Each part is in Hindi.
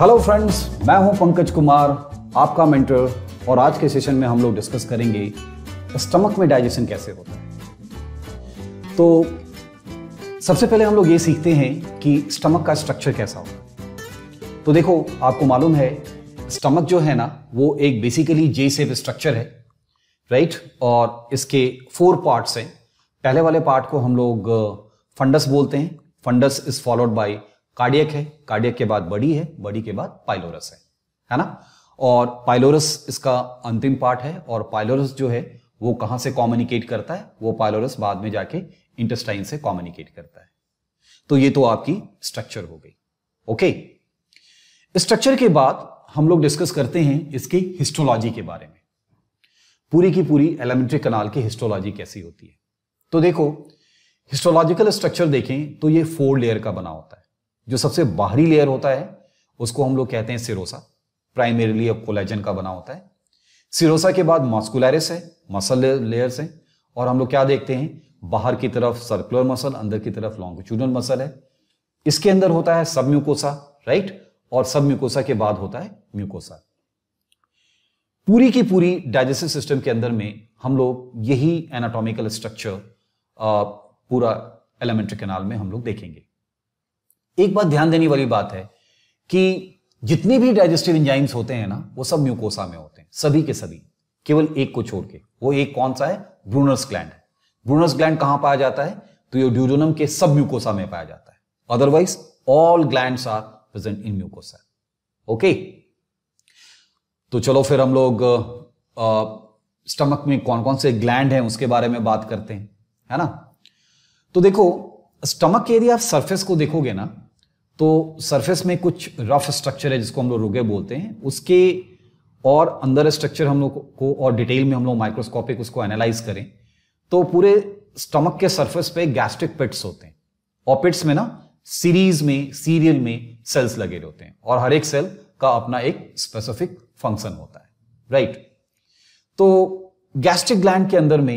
हेलो फ्रेंड्स मैं हूं पंकज कुमार आपका मेंटर और आज के सेशन में हम लोग डिस्कस करेंगे स्टमक में डाइजेशन कैसे होता है तो सबसे पहले हम लोग ये सीखते हैं कि स्टमक का स्ट्रक्चर कैसा होता है तो देखो आपको मालूम है स्टमक जो है ना वो एक बेसिकली जे सेफ स्ट्रक्चर है राइट और इसके फोर पार्ट्स हैं पहले वाले पार्ट को हम लोग फंडस uh, बोलते हैं fundus is followed by cardiac है कार्डियक के बाद बड़ी है बड़ी के बाद पाइलोरस है है ना और पाइलोरस इसका अंतिम पार्ट है और पाइलोरस जो है वो कहां से कॉम्युनिकेट करता है वो पाइलोरस बाद में जाके इंटेस्टाइन से कॉम्युनिकेट करता है तो ये तो आपकी स्ट्रक्चर हो गई ओके स्ट्रक्चर के बाद हम लोग डिस्कस करते हैं इसकी हिस्टोलॉजी के बारे में पूरी की पूरी एलिमेंट्री कनाल की हिस्टोलॉजी कैसी होती है तो देखो हिस्टोलॉजिकल स्ट्रक्चर देखें तो ये फोर लेयर का बना होता है जो सबसे बाहरी लेयर होता है उसको हम लोग कहते हैं सिरोसा प्राइमरीली अब कोलेजन का बना होता है सिरोसा के बाद मास्कुलरिस है मसल लेयर्स है और हम लोग क्या देखते हैं बाहर की तरफ सर्कुलर मसल अंदर की तरफ लॉन्गिट्यूडल मसल है इसके अंदर होता है सब म्यूकोसा राइट और सब म्यूकोसा के बाद होता है म्यूकोसा पूरी की पूरी डाइजेस्टिव सिस्टम के अंदर में हम लोग यही एनाटॉमिकल स्ट्रक्चर पूरा एलिमेंट्री कैनाल में हम लोग देखेंगे एक बात ध्यान देने वाली बात है कि जितने भी डाइजेस्टिव इंजाइम्स होते हैं ना वो सब म्यूकोसा में होते हैं सभी के सभी केवल एक को छोड़ के वो एक कौन सा है ब्रूनर्स ग्लैंड ब्रूनर्स ग्लैंड कहां पाया जाता है तो ये ड्यूजोनम के सब म्यूकोसा में पाया जाता है otherwise all gland are present in mucosa okay तो चलो फिर हम लोग स्टमक में कौन कौन से ग्लैंड हैं उसके बारे में बात करते हैं है ना तो देखो स्टमक के यदि आप सरफेस को देखोगे ना तो सरफेस में कुछ रफ स्ट्रक्चर है जिसको हम लोग रुगे बोलते हैं उसके और अंदर स्ट्रक्चर हम लोग को और डिटेल में हम लोग माइक्रोस्कोपिक उसको एनालाइज करें तो पूरे स्टमक के सरफेस पे गैस्ट्रिक पिट्स होते हैं और पिट्स में ना सीरीज में सीरियल में सेल्स लगे होते हैं और हर एक सेल का अपना एक स्पेसिफिक फंक्शन होता है राइट तो गैस्ट्रिक ग्लैंड के अंदर में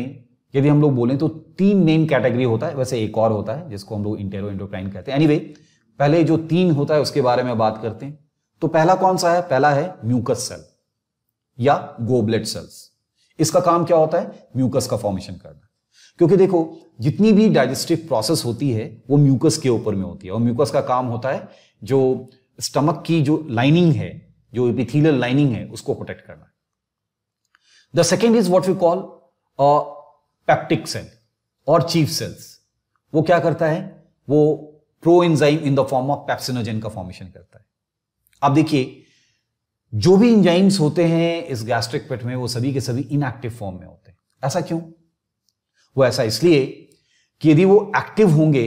यदि हम लोग बोलें तो तीन मेन कैटेगरी होता है वैसे एक और होता है जिसको हम लोग इंटेरो कहते हैं एनीवे anyway, पहले जो तीन होता है उसके बारे में बात करते हैं तो पहला कौन सा है पहला है म्यूकस सेल या गोब्लेट सेल्स इसका काम क्या होता है म्यूकस का फॉर्मेशन करना क्योंकि देखो जितनी भी डाइजेस्टिव प्रोसेस होती है वो म्यूकस के ऊपर में होती है और म्यूकस का काम होता है जो स्टमक की जो लाइनिंग है जो एपिथीलियल लाइनिंग है उसको प्रोटेक्ट करना the second is what we call peptic cell और चीफ सेल्स वो क्या करता है वो pro enzyme in the form of pepsinogen का फॉर्मेशन करता है अब देखिए जो भी इंजाइम्स होते हैं इस गैस्ट्रिक पेट में वो सभी के सभी इनएक्टिव फॉर्म में होते हैं ऐसा क्यों वो ऐसा इसलिए कि यदि वो एक्टिव होंगे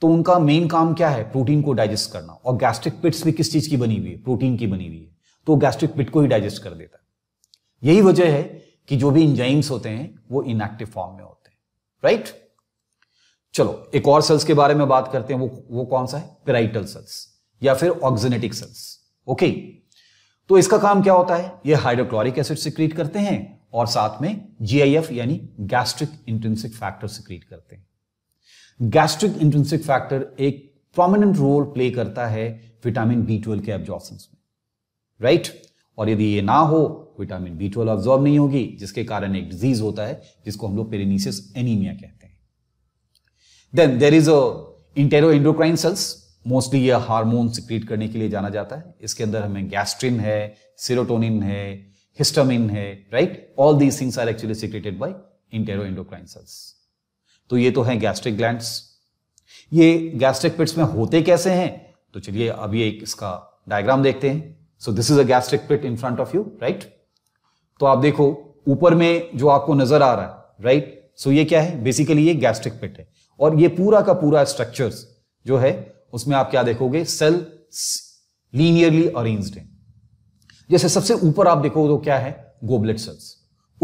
तो उनका मेन काम क्या है प्रोटीन को डाइजेस्ट करना और गैस्ट्रिक पिट्स भी किस चीज की बनी हुई है प्रोटीन की बनी हुई है तो गैस्ट्रिक पिट को ही डाइजेस्ट कर देता है यही वजह है कि जो भी इंजाइम्स होते हैं वो इनएक्टिव फॉर्म में होते हैं राइट right? चलो एक और सेल्स के बारे में बात करते हैं वो वो कौन सा है पेराइटल सेल्स या फिर ऑक्जेनेटिक सेल्स ओके तो इसका काम क्या होता है ये हाइड्रोक्लोरिक एसिड सिक्रीट करते हैं और साथ में जीआईएफ यानी गैस्ट्रिक इंट्रेंसिक फैक्टर सिक्रीट करते हैं गैस्ट्रिक इंट्रेंसिक फैक्टर एक प्रोमिनेंट रोल प्ले करता है विटामिन बी ट्वेल्व के एब्जॉर्सन में राइट right? और यदि ये ना हो विटामिन बी ट्वेल्व ऑब्जॉर्ब नहीं होगी जिसके कारण एक डिजीज होता है जिसको हम लोग पेरेनीसियस एनीमिया कहते हैं then there is a entero endocrine cells mostly ये हार्मोन सिक्रीट करने के लिए जाना जाता है इसके अंदर हमें गैस्ट्रिन है सीरोटोनिन है हिस्टामिन है right all these things are actually secreted by entero endocrine cells तो ये तो है गैस्ट्रिक ग्लैंड ये गैस्ट्रिक पिट्स में होते कैसे हैं तो चलिए अभी एक इसका डायग्राम देखते हैं so this is a gastric pit in front of you right तो आप देखो ऊपर में जो आपको नजर आ रहा है राइट right? सो so ये क्या है बेसिकली ये गैस्ट्रिक पिट है और ये पूरा का पूरा स्ट्रक्चर जो है उसमें आप क्या देखोगे सेल लीनियरली अरेंज्ड है जैसे सबसे ऊपर आप देखोगे तो क्या है गोबलेट सेल्स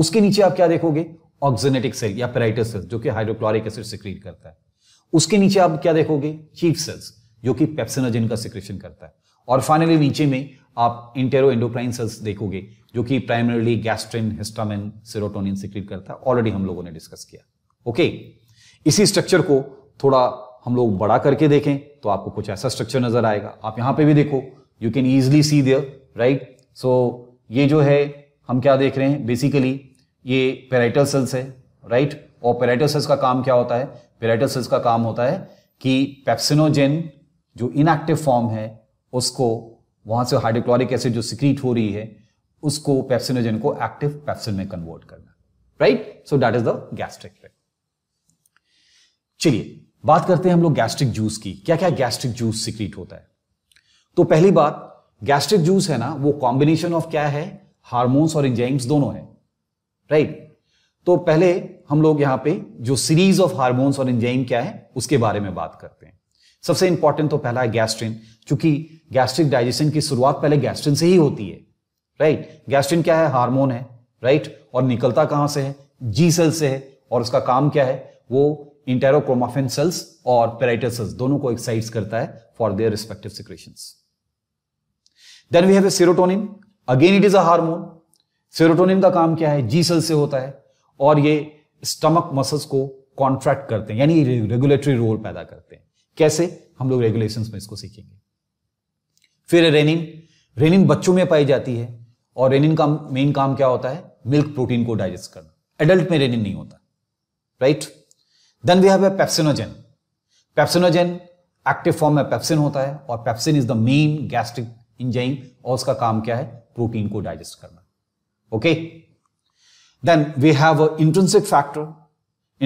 उसके नीचे आप क्या देखोगे ऑक्जेनेटिक सेल या पेराइटस सेल्स जो कि हाइड्रोक्लोरिक एसिड सिक्रीट करता है उसके नीचे आप क्या देखोगे चीफ सेल्स जो कि पेप्सिनोजन का सिक्रेशन करता है और फाइनली नीचे में आप इंटेरो एंडोक्राइन सेल्स देखोगे जो कि primarily gastrin histamine serotonin secrete करता है ऑलरेडी हम लोगों ने डिस्कस किया ओके okay? इसी स्ट्रक्चर को थोड़ा हम लोग बड़ा करके देखें तो आपको कुछ ऐसा स्ट्रक्चर नजर आएगा आप यहां पे भी देखो you can easily see there right so ये जो है हम क्या देख रहे हैं बेसिकली ये पेराइटल सेल्स है राइट right? और पेराइटल सेल्स का काम क्या होता है पेराइटल सेल्स का काम होता है कि पेप्सिनोजेन जो इनएक्टिव फॉर्म है उसको वहां से हाइड्रोक्लोरिक एसिड जो सिक्रीट हो रही है उसको पेप्सिनोजेन को एक्टिव पेप्सिन में कन्वर्ट करना right so that is the gastric चलिए बात करते हैं हम लोग गैस्ट्रिक जूस की क्या क्या गैस्ट्रिक जूस सिक्रीट होता है तो पहली बात गैस्ट्रिक जूस है ना वो कॉम्बिनेशन ऑफ क्या है हार्मोन्स और इंजाइम्स दोनों है राइट right? तो पहले हम लोग यहां पे जो सीरीज ऑफ हार्मोन्स और इंजाइम क्या है उसके बारे में बात करते हैं सबसे इंपॉर्टेंट तो पहला है गैस्ट्रिन क्योंकि गैस्ट्रिक डाइजेशन की शुरुआत पहले गैस्ट्रिन से ही होती है राइट right? गैस्ट्रिन क्या है हार्मोन है राइट right? और निकलता कहां से है जी सेल से है और उसका काम क्या है वो इंटेरोक्रोमाफिन सेल्स और पेराइटल सेल्स दोनों को एक्साइट करता है for their respective secretions then we have a serotonin again it is a hormone serotonin का काम क्या है जी सेल से होता है और ये स्टमक मसल्स को कॉन्ट्रैक्ट करते हैं यानी रेगुलेटरी रोल पैदा करते हैं कैसे हम लोग रेगुलेशन में इसको सीखेंगे फिर रेनिन रेनिन बच्चों में पाई जाती है और रेनिन का मेन काम क्या होता है मिल्क प्रोटीन को डाइजेस्ट करना एडल्ट में रेनिन नहीं होता right right? Then we have a pepsinogen pepsinogen active form में पेप्सिन होता है और pepsin is the main gastric enzyme और उसका काम क्या है प्रोटीन को डाइजेस्ट करना okay then we have intrinsic factor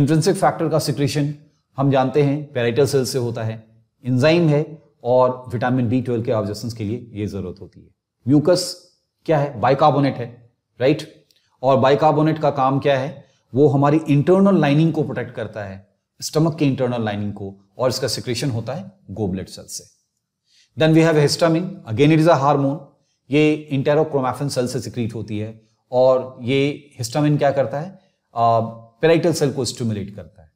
intrinsic factor का सिक्रेशन हम जानते हैं पेराइटल सेल से होता है इंजाइम है और विटामिन बी ट्वेल्व के ऑब्जेक्शन के लिए यह जरूरत होती है म्यूकस क्या है बाइकार्बोनेट है राइट और बाइकार्बोनेट का काम क्या है वो हमारी इंटरनल लाइनिंग को प्रोटेक्ट करता है स्टमक के इंटरनल लाइनिंग को और इसका सिक्रेशन होता है गोब्लेट सेल से then we have histamine again it is a hormone ये इंटेरोक्रोमाफिन सेल से सिक्रीट होती है और ये हिस्टामिन क्या करता है पेराइटल सेल को स्टिमुलेट करता है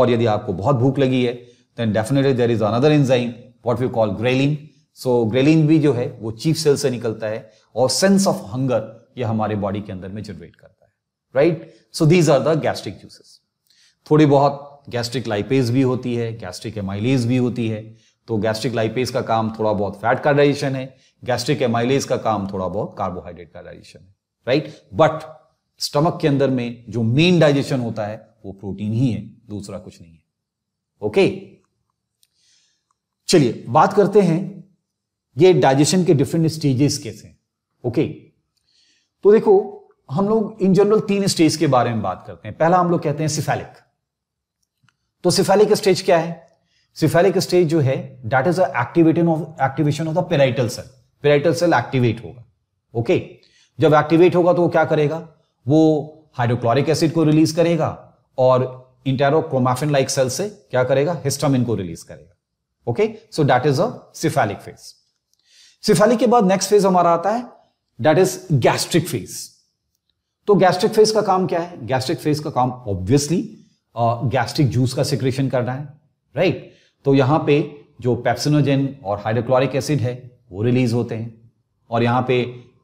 और यदि आपको बहुत भूख लगी है then definitely there is another enzyme what we call ghrelin so ghrelin भी जो है वो चीफ सेल से निकलता है और सेंस ऑफ हंगर ये हमारे बॉडी के अंदर में जनरेट करता है right so these are the gastric juices थोड़ी बहुत गैस्ट्रिक लाइपेज भी होती है गैस्ट्रिक एमाइलेज भी होती है तो गैस्ट्रिक लाइपेज का काम थोड़ा बहुत फैट का डाइजेशन है गैस्ट्रिक एमाइलेज का काम थोड़ा बहुत कार्बोहाइड्रेट का डाइजेशन है राइट बट स्टमक के अंदर में जो मेन डाइजेशन होता है वो प्रोटीन ही है दूसरा कुछ नहीं है ओके चलिए बात करते हैं ये डाइजेशन के डिफरेंट स्टेजेस कैसे हैं ओके तो देखो हम लोग इन जनरल तीन स्टेज के बारे में बात करते हैं पहला हम लोग कहते हैं सिफेलिक तो सिफेलिक स्टेज क्या है सिफेलिक स्टेज जो है that is activation of activation of the parietal cell parietal cell activate होगा ओके जब एक्टिवेट होगा तो वो क्या करेगा वो हाइड्रोक्लोरिक एसिड को रिलीज करेगा और इंटेरोक्रोमाफिन लाइक सेल से क्या करेगा हिस्टामिन को रिलीज करेगा okay so that is a cephalic phase cephalic के बाद नेक्स्ट फेज हमारा आता है दैट इज गैस्ट्रिक फेज तो गैस्ट्रिक फेज का काम क्या है गैस्ट्रिक फेज का काम ऑब्वियसली गैस्ट्रिक जूस का सिक्रेशन करना है राइट right? तो यहां पे जो पेप्सिनोजन और हाइड्रोक्लोरिक एसिड है वो रिलीज होते हैं और यहां पे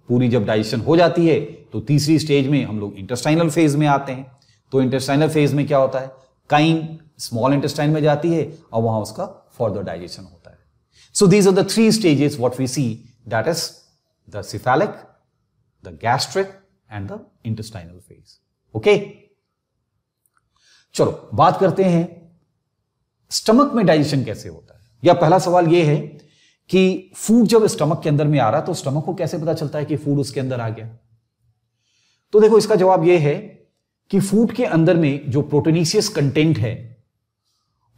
पूरी जब डाइजेशन हो जाती है तो तीसरी स्टेज में हम लोग इंटेस्टाइनल फेज में आते हैं तो इंटेस्टाइनल फेज में क्या होता है काइन स्मॉल इंटेस्टाइन में जाती है और वहां उसका फर्दर डाइजेशन होता है so these are the three stages we see that is the cephalic the gastric and the intestinal phase Okay, चलो बात करते हैं स्टमक में डाइजेशन कैसे होता है या पहला सवाल यह है कि फूड जब स्टमक के अंदर में आ रहा तो स्टमक को कैसे पता चलता है कि फूड उसके अंदर आ गया तो देखो इसका जवाब यह है कि फूड के अंदर में जो प्रोटीनिशियस कंटेंट है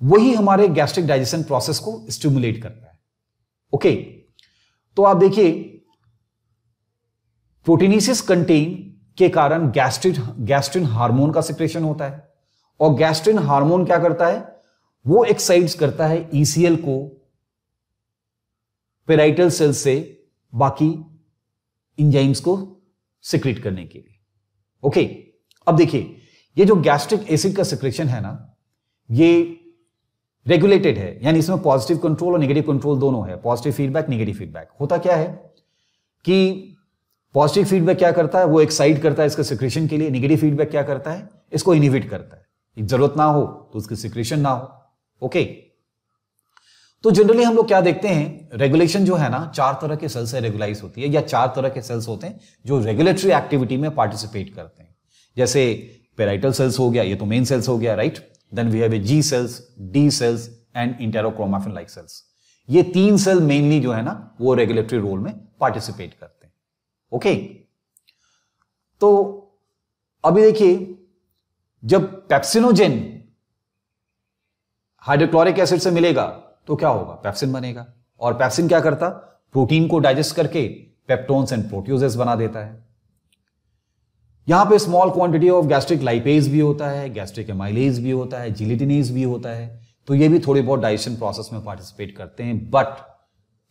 वही हमारे गैस्ट्रिक डाइजेशन प्रोसेस को स्टिमुलेट करता है ओके तो आप देखिए प्रोटीनिशियस कंटेंट के कारण गैस्ट्रिक गैस्ट्रिन हार्मोन का सिक्रेशन होता है और गैस्ट्रिन हार्मोन क्या करता है वो एक्साइड्स करता है ईसीएल e को पेराइटल सेल से बाकी इंजाइम्स को सिक्रिट करने के लिए ओके अब देखिए ये जो गैस्ट्रिक एसिड का सिक्रेशन है ना ये रेगुलेटेड है यानी इसमें पॉजिटिव कंट्रोल और नेगेटिव कंट्रोल दोनों है पॉजिटिव फीडबैक नेगेटिव फीडबैक होता क्या है कि पॉजिटिव फीडबैक क्या करता है वो एक्साइड करता है इसके सिक्रेशन के लिए निगेटिव फीडबैक क्या करता है इसको इनिविट करता है जरूरत ना हो तो उसकी सिक्रेशन ना हो ओके तो जनरली हम लोग क्या देखते हैं रेगुलेशन जो है ना चार तरह के सेल्स से रेगुलाइज होती है या चार तरह के सेल्स होते हैं जो रेगुलेटरी एक्टिविटी में पार्टिसिपेट करते हैं जैसे पेराइटल सेल्स हो गया ये तो मेन सेल्स हो गया right then we have a G cells D cells and enterochromaffin like cells ये तीन सेल मेनली जो है ना वो रेगुलेटरी रोल में पार्टिसिपेट करते हैं ओके तो अभी देखिए जब पेप्सिनोजेन हाइड्रोक्लोरिक एसिड से मिलेगा तो क्या होगा पेप्सिन बनेगा और पेप्सिन क्या करता प्रोटीन को डाइजेस्ट करके पेप्टोन्स एंड प्रोट्यूजेस बना देता है यहां पे small quantity of gastric lipase भी होता है गैस्ट्रिक एमाइलेज भी होता है जिलिटिनेज भी होता है तो ये भी थोड़े बहुत डाइजेशन प्रोसेस में पार्टिसिपेट करते हैं बट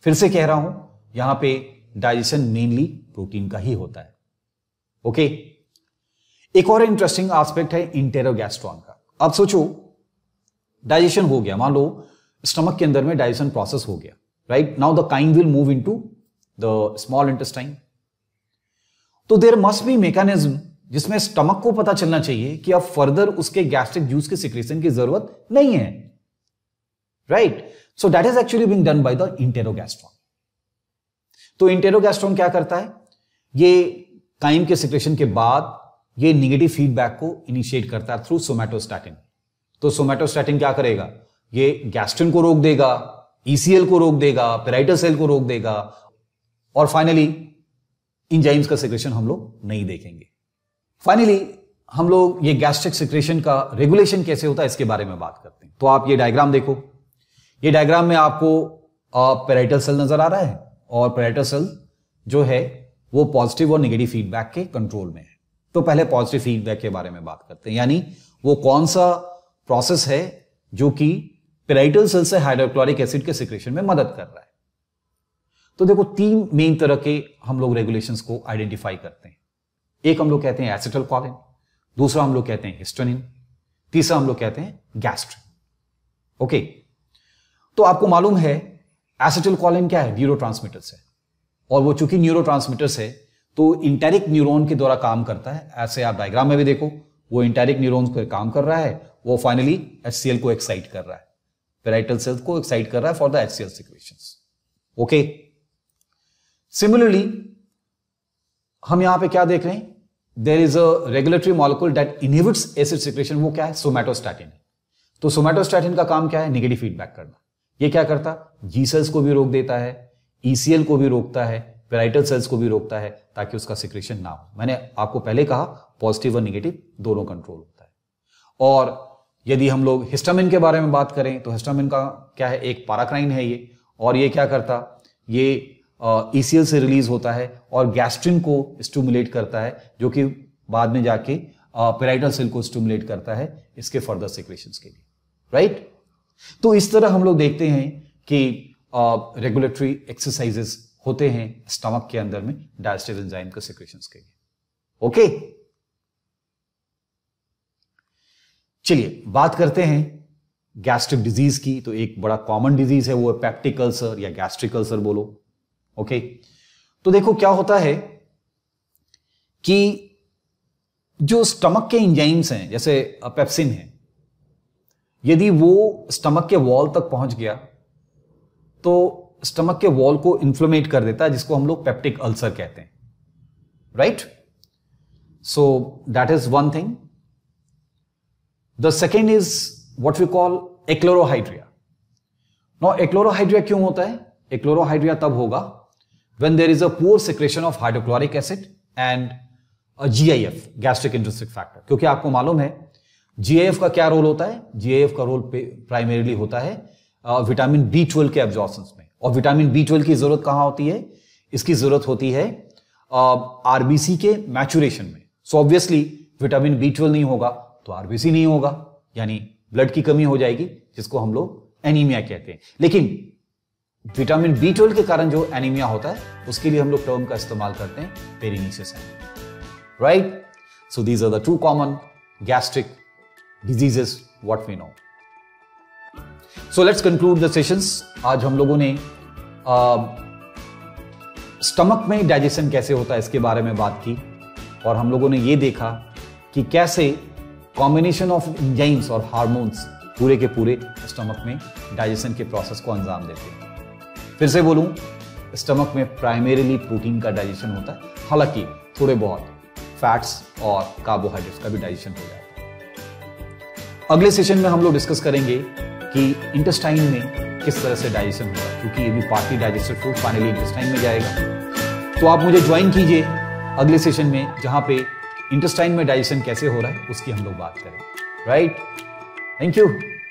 फिर से कह रहा हूं यहां पे डाइजेशन मेनली प्रोटीन का ही होता है ओके okay? एक और इंटरेस्टिंग एस्पेक्ट है इंटेरोगैस्ट्रॉन का अब सोचो डाइजेशन हो गया मान लो स्टमक के अंदर में डाइजेशन प्रोसेस हो गया right now the chyme will move in to the small intestine तो देर मस्ट बी मेकानिज्म जिसमें स्टमक को पता चलना चाहिए कि अब फर्दर उसके गैस्ट्रिक जूस के सिक्रेशन की जरूरत नहीं है right so that is actually being done by the enterogastrone तो इंटेरोगैस्ट्रॉन क्या करता है ये काइम के सिक्रेशन के बाद ये निगेटिव फीडबैक को इनिशिएट करता है थ्रू सोमैटोस्टैटिन तो सोमैटोस्टैटिन क्या करेगा ये गैस्ट्रिन को रोक देगा ईसीएल e को रोक देगा पेराइटल सेल को रोक देगा और फाइनली इन जाइम्स का सिक्रेशन हम लोग नहीं देखेंगे फाइनली हम लोग ये गैस्ट्रिक सिक्रेशन का रेगुलेशन कैसे होता है इसके बारे में बात करते हैं तो आप ये डायग्राम देखो ये डायग्राम में आपको पेराइटल सेल नजर आ रहा है और पेराइटल सेल जो है वो पॉजिटिव और निगेटिव फीडबैक के कंट्रोल में है तो पहले पॉजिटिव फीडबैक के बारे में बात करते हैं यानी वो कौन सा प्रोसेस है जो कि पेराइटल सेल से हाइड्रोक्लोरिक एसिड के सिक्रेशन में मदद कर रहा है तो देखो तीन मेन तरह के हम लोग रेगुलेशंस को आइडेंटिफाई करते हैं एक हम लोग कहते हैं एसिटल कॉलिन दूसरा हम लोग कहते हैं हिस्टोनिन तीसरा हम लोग कहते हैं गैस्ट्रिन ओके तो आपको मालूम है एसिटल कॉलिन क्या है न्यूरो है और वो चूंकि न्यूरो है तो इंटेरिक न्यूरॉन के द्वारा काम करता है ऐसे आप डायग्राम में भी देखो वो इंटेरिक न्यूरॉन्स पर काम कर रहा है वो फाइनली एच को एक्साइट कर रहा है पेराइटल सेल्स को एक्साइट कर रहा है for the H secretion okay similarly हम यहां पे क्या देख रहे हैं there is a regulatory molecule that inhibits acid secretion वो क्या है सोमेटोस्टैटिन तो सोमैटोस्टैटिन का काम क्या है निगेटिव फीडबैक करना ये क्या करता जी सेल्स को भी रोक देता है ईसीएल को भी रोकता है पेराइटल सेल्स को भी रोकता है ताकि उसका सिक्रेशन ना हो मैंने आपको पहले कहा पॉजिटिव और निगेटिव दोनों कंट्रोल होता है और यदि हम लोग हिस्टामिन के बारे में बात करें तो हिस्टामिन का क्या है एक पाराक्राइन है ये और ये क्या करता ये ईसीएल e से रिलीज होता है और गैस्ट्रिन को स्टूमुलेट करता है जो कि बाद में जाके पेराइटल सेल को स्टूमुलेट करता है इसके फर्दर सिक्रेशन के लिए राइट तो इस तरह हम लोग देखते हैं कि रेगुलेटरी एक्सरसाइजेस होते हैं स्टमक के अंदर में डायस्टिव एंजाइम के सिक्रेशन के लिए ओके चलिए बात करते हैं गैस्ट्रिक डिजीज की तो एक बड़ा कॉमन डिजीज है वो है पैप्टिक अल्सर या गैस्ट्रिक अल्सर बोलो ओके तो देखो क्या होता है कि जो स्टमक के इंजाइम्स हैं जैसे पेप्सिन है यदि वो स्टमक के वॉल तक पहुंच गया तो स्टमक के वॉल को इन्फ्लोमेट कर देता है जिसको हम लोग पेप्टिक अल्सर कहते हैं right so that is one thing the second is what we call achlorhydria no achlorhydria क्यों होता है एक्लोरोहाइड्रिया तब होगा when when there is a poor secretion of hydrochloric acid G I F gastric intrinsic factor क्योंकि आपको मालूम है जी आई एफ का क्या रोल होता है जी आई एफ का रोल प्राइमरीली होता है विटामिन बी ट्वेल्व के एब्जॉर्स में और विटामिन बी ट्वेल्व की जरूरत कहाँ होती है इसकी जरूरत होती है आरबीसी के मैचुरेशन में so obviously vitamin B twelve नहीं होगा तो आरबीसी नहीं होगा यानी ब्लड की कमी हो जाएगी जिसको हम लोग एनीमिया कहते हैं लेकिन विटामिन बी ट्वेल्व के कारण जो एनीमिया होता है उसके लिए हम लोग टर्म का इस्तेमाल करते हैं pernicious right so these are the two common gastric diseases what we know so let's conclude the sessions आज हम लोगों ने स्टमक में डाइजेशन कैसे होता है इसके बारे में बात की और हम लोगों ने ये देखा कि कैसे कॉम्बिनेशन ऑफ इंजाइम्स और हार्मोन्स पूरे के पूरे स्टमक में डाइजेशन के प्रोसेस को अंजाम देते हैं फिर से बोलूं स्टमक में प्राइमेरीली प्रोटीन का डाइजेशन होता है हालांकि थोड़े बहुत फैट्स और कार्बोहाइड्रेट्स का भी डाइजेशन हो जाता है अगले सेशन में हम लोग डिस्कस करेंगे कि इंटेस्टाइन में किस तरह से डाइजेशन होगा क्योंकि ये भी party digested food finally intestine में जाएगा तो आप मुझे ज्वाइन कीजिए अगले सेशन में जहां पे इंटेस्टाइन में डाइजेशन कैसे हो रहा है उसकी हम लोग बात करें राइट थैंक यू